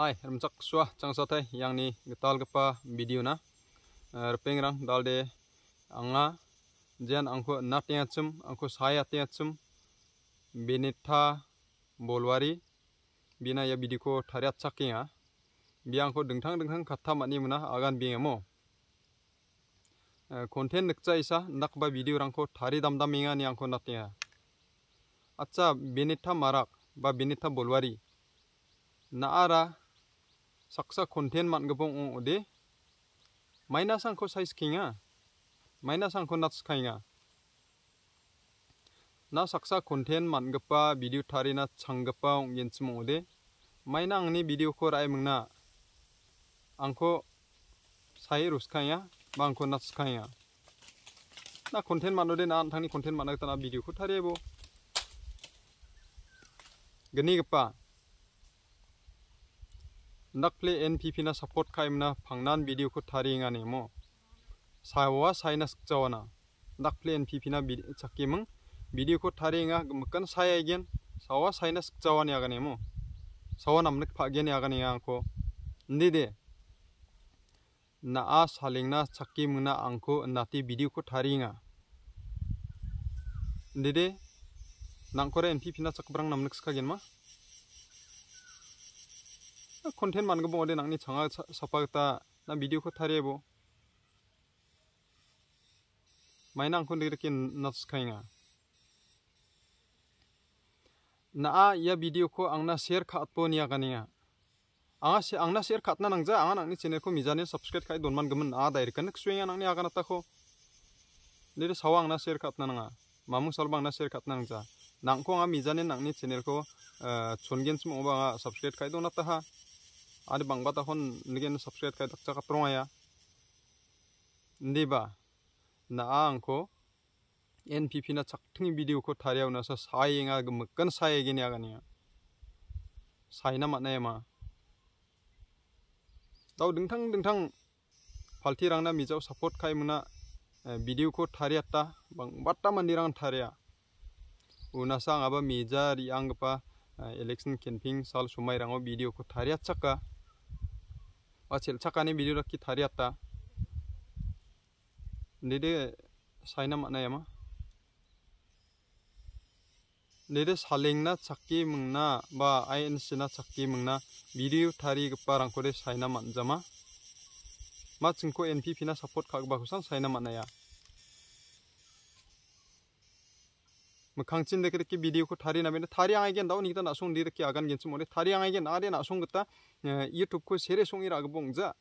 Hai, remcak suah cang sate yang ni getal kepa video na. Eh, Repeng rang dal de anga jen angku nati acum angku saya tnya acum Benita bolwari bina ya bidiko thariat cakinga. Biang ko dengkang dengkang kata mani mana agan bingemo. Eh, konten nekca isa nak ba video rang ko thari dam dam inga ni angku natnya. Acha benita marak ba binita bolwari. Naara saksa konten man gabong ong ode maina sang ko size kinga maina sang ko nats kainga na saksa konten man gapa video tari na tarina changgapa ong yen o ode maina ang ni video ko rai mungna angko sai rus ruskaya bangko nats kaya na konten man ode na ang ni konten man ta na video ko tari tarebo gani gapa nakple npp na support k a i m n a p a n g n a n video ko tharinga nemo sawa saina s a k c a w a n a nakple npp na chakimang video ko tharinga g mkan saya a g e n sawa saina s a k c a w a n i aga nemo sawa namnak phageni aga ne angko ndide na a salingna chakimna g n angko nati video ko tharinga ndide nangkore npp na chakbrang namnak skagen ma konten mana gue boleh nangni canggah sopak ta, nang video ko thari bo, main nang konten kerjain nafsu kaya. Naa ya video ko angna share khat pon ya kaniya, anga si angna share khat nangja, anga nangni channel ku mizanin subscribe kai donman gemen naa dari kan, kswing nangni akan ntar ku, ni tu sawang nang share khat nang mamu salba nang share khat nang Nangko nga mizanin nang ni channel ko chungin sumo ba nga subscribe kayo na taha. Ada bang bata hon nigen subscribe kai tak cakap rong ndi ba, na angko ko NPP na tingi video ko au na sa sai nga kan sai ya, agani sai na na ma tau dengtang dengtang palti rang na mijau support kai muna video ko tari ta bang bata batta mandirang tharia unasa ngaba mijari angpa election campaign sal sumai ranggo video ko cak ka सिल छ विध राखि थरी अलेना सि मिना बा आइन सि मिना विदिउारिपा र सय जमा चिङ एनखिफिना सपोर्ट खाएको छ सयना मन k a n g c i n dekre ki b i d i ko t a r i na m i n a t a r i ang a i ge ndaw ni ta nasung dir ki agan genchim ore t a r i ang a i ge nare nasung ta youtube ko sere s u n g i rag b o n g z a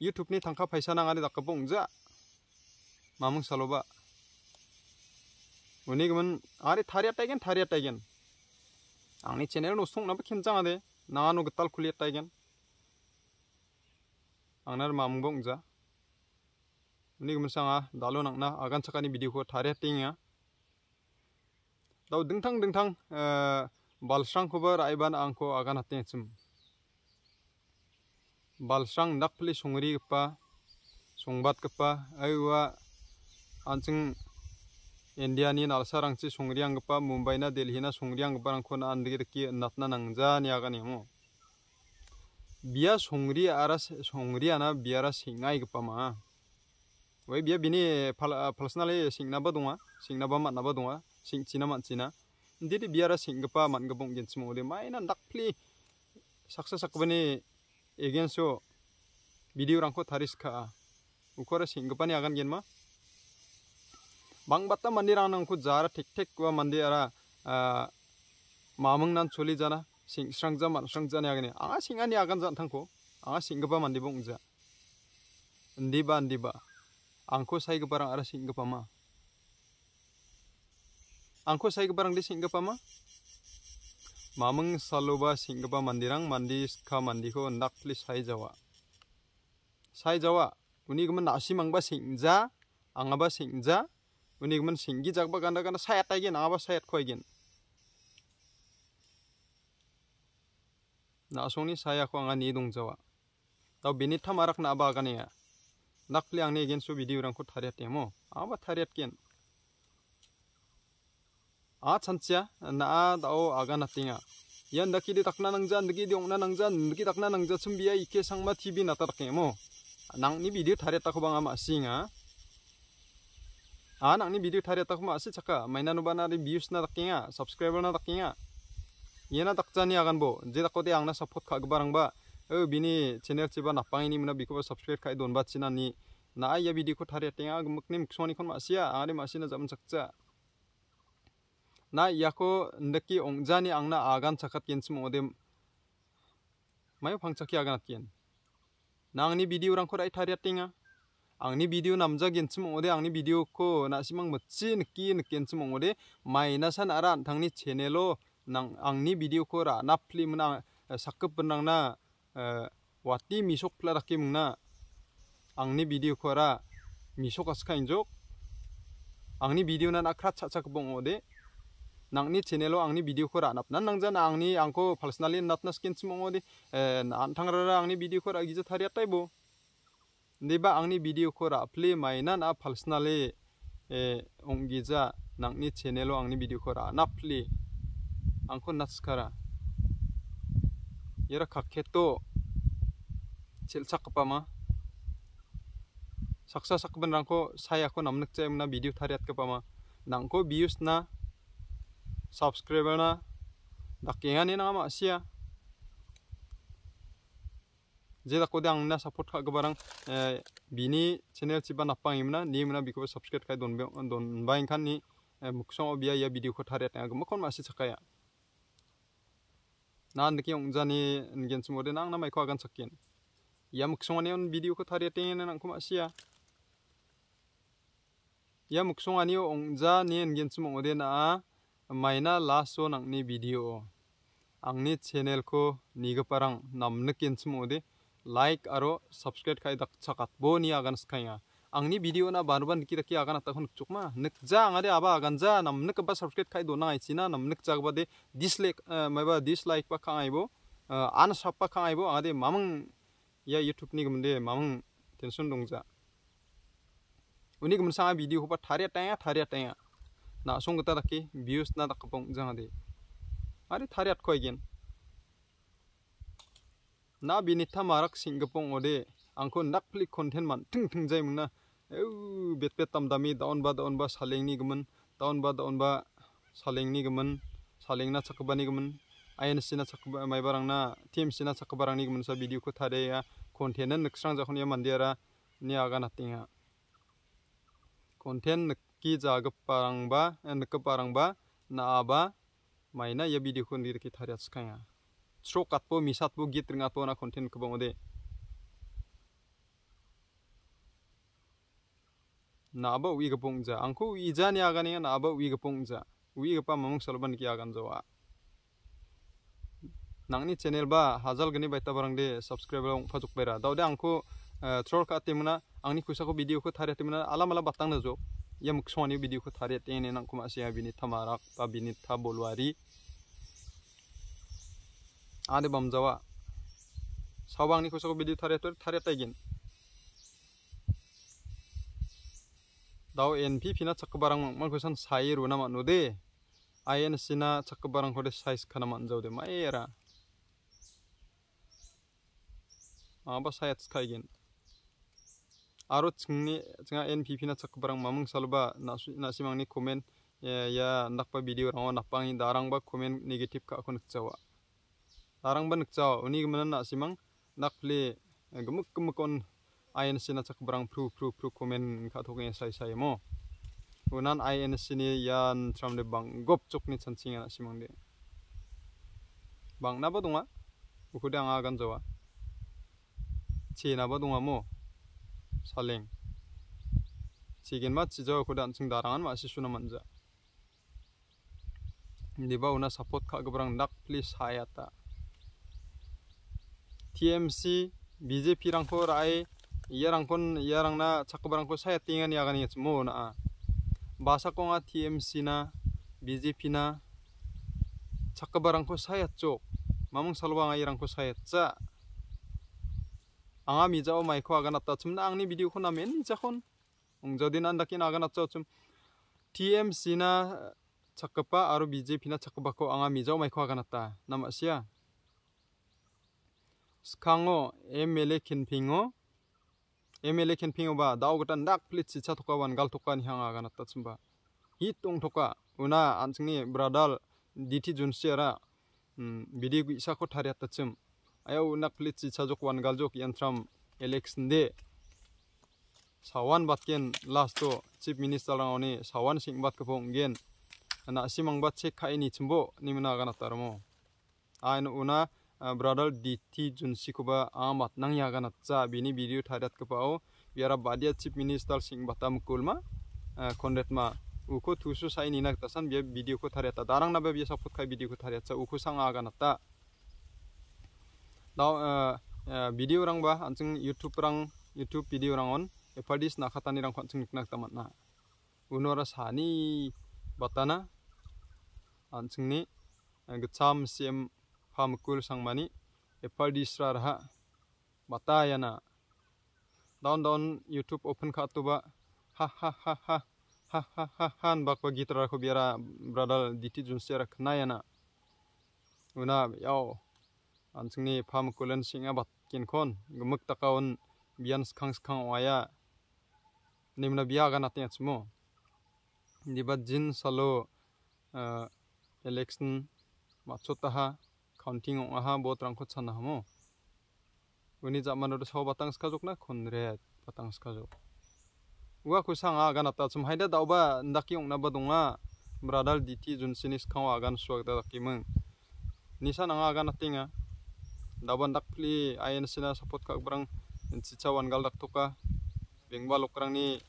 youtube ni t a n g k a p a i s a na ngani dak b o n g z a mamung saloba woni gemen tari are उन्हीं मन आ र a थारिया टाइगन थारिया ट n इ sung na channel न n स a n g a d e na n g a n ा g े t a l kuliat ु a ि य ा टाइगन आ ं mamung b ं n g za unik ah dalo na agan sakani video ko thare tinga ya. dengtang dengthang dengthang eh, balsrang ber aiban angko agan hatin chum balsrang nakpli sungri kpa, sungbat kpa, aiwa anjing India ni nalsa rangchi sungri angkpa, Mumbai na Delhi na sungri angkpa angko na andigi ki natna nangja ni agan ya mo. bia sungri aras sungri ana biara singai kpa ma wai biya bini ah, personal sing naba dunga, sing naba mat naba dunga, sing cina mat cina. di biara sing gepa mat gebong gen semua de mainan dak pli saksa sakbani egen so video rangko taris ka ukora sing gepa ni agan gen ma. Bang bata mandi rang nangku jara tik tik wa mandi ara ah, mamang nan choli jana sing sangja mat sangja ni a singa singani agan zan tangko a sing gepa mandi bong ja. Ndiba ndiba angko sai ke barang arah sing pama angko sai ke barang di sing pama mamang saloba sing mandirang mandi ka mandi ko ndak li sai jawa sai jawa uni gemen nasi mangba singja angaba singja uni gemen singgi jakba ganda ganda sayat agen angaba sayat ko gen na sai saya ko ni dong jawa tau binit tamarak na aba Nakli ang negen su video rang ko thariat temo aba thariat ken a chancha na a dao aga na tinga yan daki di takna nang jan daki di na nang jan daki takna nang jan sumbia ike ma tv na tar kemo nang ni video thariat ta ko banga ma singa a nang ni video thariat ta ko ma si chaka maina no bana ri views na takinga subscriber na takinga yena takchani agan bo je takote angna support khagbarang ba bini channel chiba napangi ni mna bikoba subscribe khai don bat china ni na ya video ko thare tenga gmuk nim soni khon masia angare masina jam chakcha na yako ndaki ongjani angna agan chakat kenchim odem mayo phangchaki agan atken nangni video rang khorai thare tenga angni video namja genchim ode angni video ko nasimang machi nki nkenchim ode mainasan ara thangni channelo nang angni video ko ra na film na sakkup nang na wati misok pladaki mungna angni video kora misok aska injok angni video na nakra chacha kbong ode nangni channelo angni video kora napna nangja na angni angko personally natna skin s h m o n g ode nan t a n g r a angni a video kora gija t a r i a taibo neba angni video kora play maina na personally 에옹 o 자 낭니 채널로 앙니 비디오 코라 나플리 앙코 k a r a yara kaketo cel sak ma, saksa sak rangko saya ko namnak cem na video thariat ma, nangko bius na subscriber na dakengani na ma sia jeda ko dang na support kha gabarang eh, bini channel chiba napang imna nimna biko subscribe kai don don bain kan ni eh, muksong obia ya video ko thariat na ko kon ma si nan deki ong jani ngen sumo de nang namai ko agan sakin ya muksong ani on video ko thari ten nang kuma sia ya muksong ani ong ja ni ngen sumo de na maina last so nang ni video angni channel ko niga parang namne ken sumo de like aro subscribe khai dak chakat bo ni agan skhaya आंनि भिडिअना बारबा दाखि आगान तखन चुकमा जा आङारे आबा आगान जा नाम नक बा सब्सक्राइब खाय दोना आइसिना नाम नक जागबा दे डिसलाइक माबा डिसलाइक बा खाङाइबो आन साप्पा खाङाइबो आदे मामं या युट्युबनि गमदे मामं टेनसन दोंजा उनि गमन सा भिडिअ होबा थारिया टाया थारिया टाया ना सोंगता दाखि व्यूज ना राखबं दे आरे थारियात खयगिन ना बिनिथा मारक सिंगपं ओदे angko nakplik konten man ting ting jai mungna eu bet bet tam dami daun ba daun ba saleng ni gemen daun ba daun ba saleng ni gemen saleng na chakba ni gemen ayen sina chakba mai barang na team sina chakba barang ni gemen sa video ku thare ya konten na naksang jakhon ya mandira ni aga na tinga ya. na ki jaga parang ba eh, nak parang ba na aba na ya video ku ni ki thare ya chkaya tro katpo misatpo git na konten ko bangode नाबा उई का पोंग जा अंको उई जा ने आगा ने नाबा उई का पोंग जा उई का पा ममंग सलबन की आगन जवा नंगनि चैनल बा हाजाल गनि बायता बरंगदे सब्सक्राइबर ओं फजुक बेरा दावदे अंको थ्रोल का तेमना आंनि खुसाखौ भिडिअखौ थारे तेमना आला माला बातां नजो यम सोनि भिडिअखौ थारे तेने नंखुमा सिया बिनि थामारा बा बिनि था बलवारि आदे बमजावा सावबांनि खुसाखौ भिडिअ थारे थारे ताइगिन dau en pi pina chakka barang mangmal ko sayur sai ru na ma nu de ayen sina chakka barang ko de size khana man jau de ma era aba sayat skaigen aro chingni chinga en pi pina chakka barang mamung salba na na mang ni comment ya, ya nakpa video rango napangi darang ba komen negatif ka ko nchawa darang ba chawa uni gmana na simang nak eh, gemuk gemuk on INC na cak brang pru pru pru komen ka thok sai sai mo unan INC ni yan tram de bang gop chok ni chan singa na simang de bang na ba dunga ukhu dang a gan jawa chi na ba dunga mo saleng chigen ma chi jaw khu ching darangan ma si suna manja ba una support kha gbrang dak please hayata TMC BJP rangko rai yarangkon yarangna chakbarangko saya tingan yagani chmo na ah. basa konga TMC na BJP na chakbarangko saya chok mamung salwa ngai rangko saya cha anga mijao maiko agana ta na angni video khona men jakhon ungjodin andakin agana cha chum TMC na chakapa aru BJP na chakapa ko anga mijao maiko agana ta namasya skango MLA e kinpingo ML ekhen pingo ba dau gatan dak pelit si chatuka wan gal tuka ni hanga gana tatsum ba hi tung tuka una ansing ni bradal diti jun sera mm, bidi gu isa kot hari tatsum ayo una pelit si chatuka wan gal jok yan tram elek sende sawan bat ken lasto chief minister lang oni sawan sing bat kapong gen ana simang bat chek kai ni chumbo ni mina gana taramo ayo una brother DT sikuba amat nang yaga natsa bini video thadat kepao. biara badia chip minister sing batam kulma kondet ma Uku tusu sai nina tasan biya video ko thareta darang na bia support kai video ko thareta Uku sang aga natta daw video rang ba anjing youtube rang youtube video rang on efadis nakhatani rang khon sing niknak na unora sani batana anjing ni sam siem famkul di apple disrar ha batayana down down youtube open ka tuba ha ha ha ha ha ha ha han bak ba gitra ko biara bradal diti jun sera khnayana una yo, ansingni famkulen singa bat kin kon gumuk takaun bian skang skang waya nimna biaga natnya tsmo dibat jin salo eh, election macotaha counting aha bo trang khot sana hamo zaman jamano so batang skazuk na kon re batang skazuk. uga ku sanga gana ta chum haida dauba ndaki na ba donga bradal ti jun sinis khawa agan suak da kimang nisa nanga gana tinga daban dak pli ayen sina support kak brang wan gal dak Beng bengba lokrang ni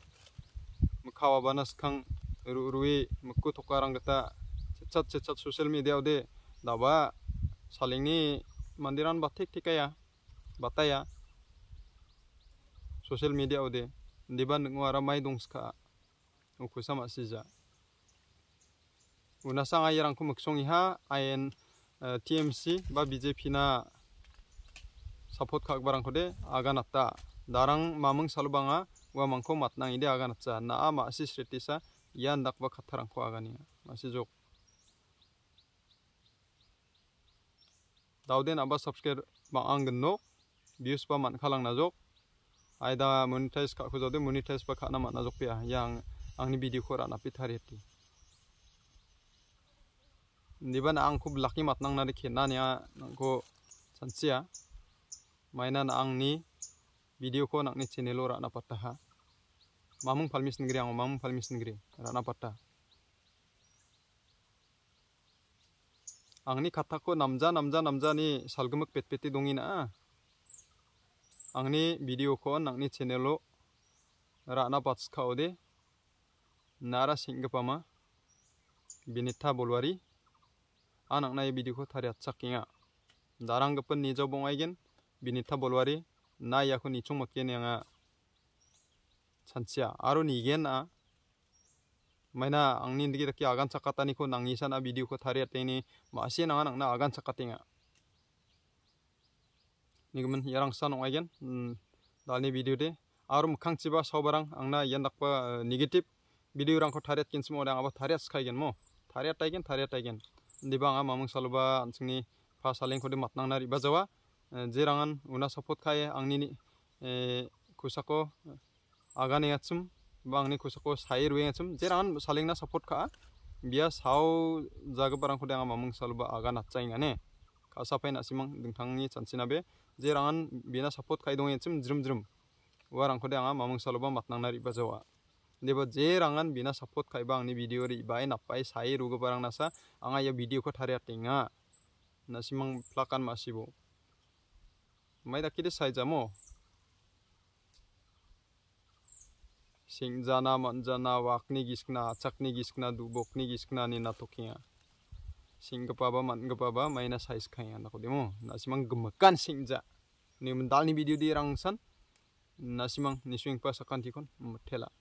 mkhawa banas khang ruwi mukutuk tokarang kita, cecat cecat sosial media ode daba Saling ini mandiran batik tika ya, bataya sosial media ode diba nguara mai ska uku sama sija una sang yarang ku muksong iha ayen eh, TMC ba BJP na support kak barang kode aganatta darang mameng salubanga wa mangko matnang ide aganatsa na ama si sretisa yan dakwa khatharang agania masih jok dauden aba subscribe ba angin views ba man khalang na jok aida monetize ka khu jode monetize ba khana man na jok pia yang angni video khora na pithari ti niban ang khub laki mat nang na ri khena sansia maina na angni video ko nakni channel ora na patta ha mamung phalmis ngri ang mamung phalmis ngri ra na patta 앙니 카타코 남자 남자 남자니 살그먹 뱃뱃띠 동이나 앙니 미디오 콘 앙니 채널로 라나 바츠카오데 나라 싱가파마 비니타 볼와리 아 낭나의 미디코 타리 아차킹아 나랑 급은 니저 봉아이겐 비니타 볼와리 나 야코 니총 먹게냐가 찬치야 아로 니겐아 maina angni digi taki agan sakatani ko nangi sana video ko thari ateni ma na nang na agan sakatinga nigaman yarang san ongagen hmm, dalni video de arum khang chiba sobarang angna yandakpa eh, negative video rang ko thari atkin smo rang aba thari gen mo thari ataigen thari ataigen dibanga mamang saluba ansingni fa saling ko de matnang nari bajawa eh, jerangan una support khaye angni eh, kusako agan atsum bang ni kusako sai ruing achum jeran saling na support ka bias how jaga barang kudang mamung salba aga na chaing ane ka sapai na simang dingthang ni chansina be jeran bina support kai dong achum jrum jrum warang kudang mamung salba matnang nari riba jawa deba jerangan bina support kai ni video ri bai na pai sai barang nasa anga ya video ko thari atinga na simang plakan masibo mai dakide sai jamo singjana manjana wakni giskna achakni giskna dubokni giskna ni natokia singgapaba mangapaba minus size kaya nako demo nasimang gemakan singja ni mandal ni video di rangsan nasimang ni swing pasakan tikon metela